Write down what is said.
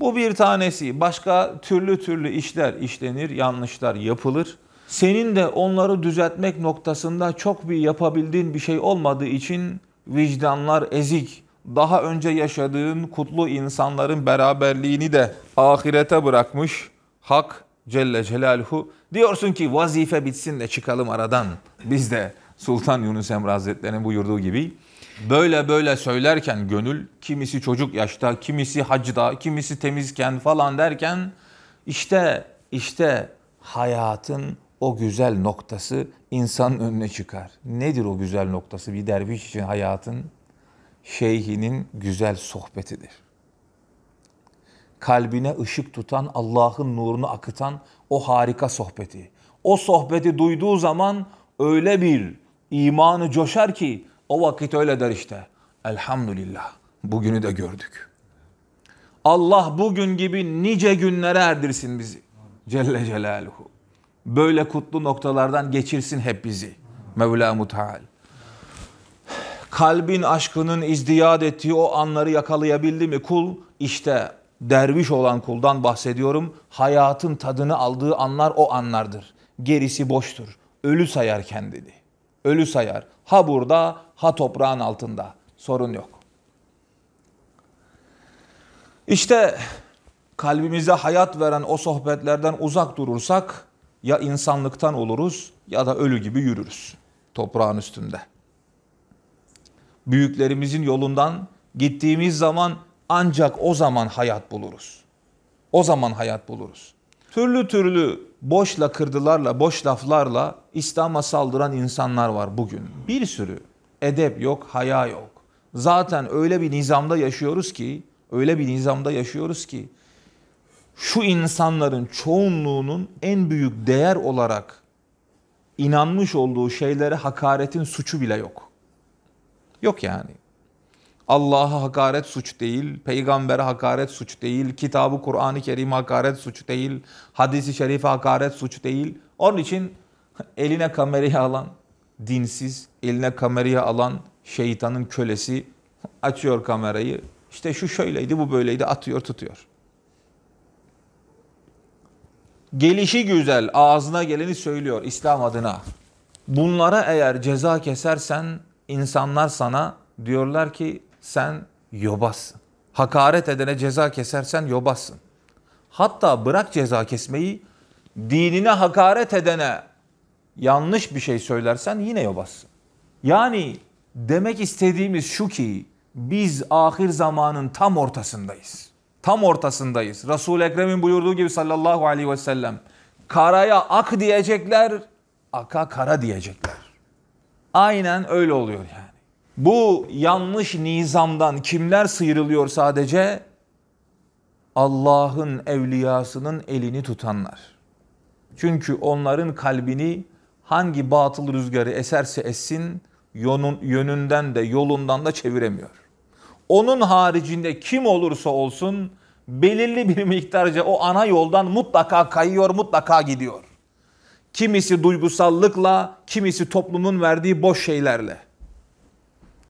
Bu bir tanesi. Başka türlü türlü işler işlenir, yanlışlar yapılır. Senin de onları düzeltmek noktasında çok bir yapabildiğin bir şey olmadığı için vicdanlar ezik. Daha önce yaşadığın kutlu insanların beraberliğini de ahirete bırakmış Hak Celle Celaluhu. Diyorsun ki vazife bitsin de çıkalım aradan. Biz de Sultan Yunus Emre Hazretleri'nin buyurduğu gibi böyle böyle söylerken gönül kimisi çocuk yaşta, kimisi hacda, kimisi temizken falan derken işte işte hayatın o güzel noktası insanın önüne çıkar. Nedir o güzel noktası? Bir derviş için hayatın şeyhinin güzel sohbetidir. Kalbine ışık tutan, Allah'ın nurunu akıtan o harika sohbeti. O sohbeti duyduğu zaman öyle bir imanı coşar ki o vakit öyle der işte. Elhamdülillah. Bugünü de gördük. Allah bugün gibi nice günlere erdirsin bizi. Celle Celaluhu. Böyle kutlu noktalardan geçirsin hep bizi. Mevla Mutahal. Kalbin aşkının izdiyat ettiği o anları yakalayabildi mi kul? İşte derviş olan kuldan bahsediyorum. Hayatın tadını aldığı anlar o anlardır. Gerisi boştur. Ölü sayar kendini ölü sayar. Ha burada, ha toprağın altında. Sorun yok. İşte kalbimize hayat veren o sohbetlerden uzak durursak ya insanlıktan oluruz ya da ölü gibi yürürüz toprağın üstünde. Büyüklerimizin yolundan gittiğimiz zaman ancak o zaman hayat buluruz. O zaman hayat buluruz. Türlü türlü boş lakırdılarla, boş laflarla İslam'a saldıran insanlar var bugün. Bir sürü. Edep yok, haya yok. Zaten öyle bir nizamda yaşıyoruz ki, öyle bir nizamda yaşıyoruz ki şu insanların çoğunluğunun en büyük değer olarak inanmış olduğu şeylere hakaretin suçu bile yok. Yok yani. Allah'a hakaret suç değil, peygambere hakaret suç değil, kitabı Kur'an-ı Kerim'e hakaret suç değil, hadisi şerife hakaret suç değil. Onun için eline kamerayı alan dinsiz, eline kamerayı alan şeytanın kölesi açıyor kamerayı. İşte şu şöyleydi, bu böyleydi atıyor tutuyor. Gelişi güzel, ağzına geleni söylüyor İslam adına. Bunlara eğer ceza kesersen insanlar sana diyorlar ki sen yobazsın. Hakaret edene ceza kesersen yobazsın. Hatta bırak ceza kesmeyi, dinine hakaret edene yanlış bir şey söylersen yine yobazsın. Yani demek istediğimiz şu ki biz ahir zamanın tam ortasındayız. Tam ortasındayız. resul Ekrem'in buyurduğu gibi sallallahu aleyhi ve sellem karaya ak diyecekler, aka kara diyecekler. Aynen öyle oluyor yani. Bu yanlış nizamdan kimler sıyrılıyor sadece? Allah'ın evliyasının elini tutanlar. Çünkü onların kalbini hangi batıl rüzgarı eserse essin yonun, yönünden de yolundan da çeviremiyor. Onun haricinde kim olursa olsun belirli bir miktarca o ana yoldan mutlaka kayıyor, mutlaka gidiyor. Kimisi duygusallıkla, kimisi toplumun verdiği boş şeylerle.